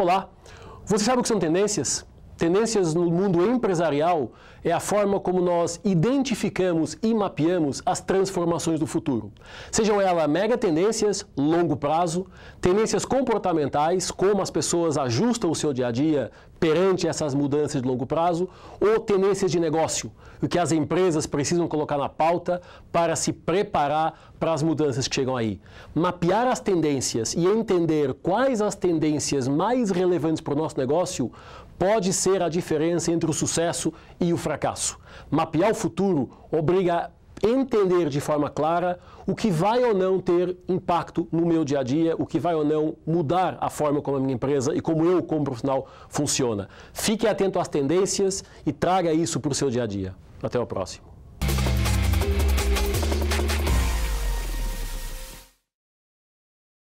Olá, você sabe o que são tendências? Tendências no mundo empresarial é a forma como nós identificamos e mapeamos as transformações do futuro. Sejam elas mega tendências, longo prazo, tendências comportamentais, como as pessoas ajustam o seu dia a dia perante essas mudanças de longo prazo, ou tendências de negócio, o que as empresas precisam colocar na pauta para se preparar para as mudanças que chegam aí. Mapear as tendências e entender quais as tendências mais relevantes para o nosso negócio pode ser reconhecer a diferença entre o sucesso e o fracasso. Mapear o futuro obriga a entender de forma clara o que vai ou não ter impacto no meu dia a dia, o que vai ou não mudar a forma como a minha empresa e como eu, como profissional, funciona. Fique atento às tendências e traga isso para o seu dia a dia. Até o próximo.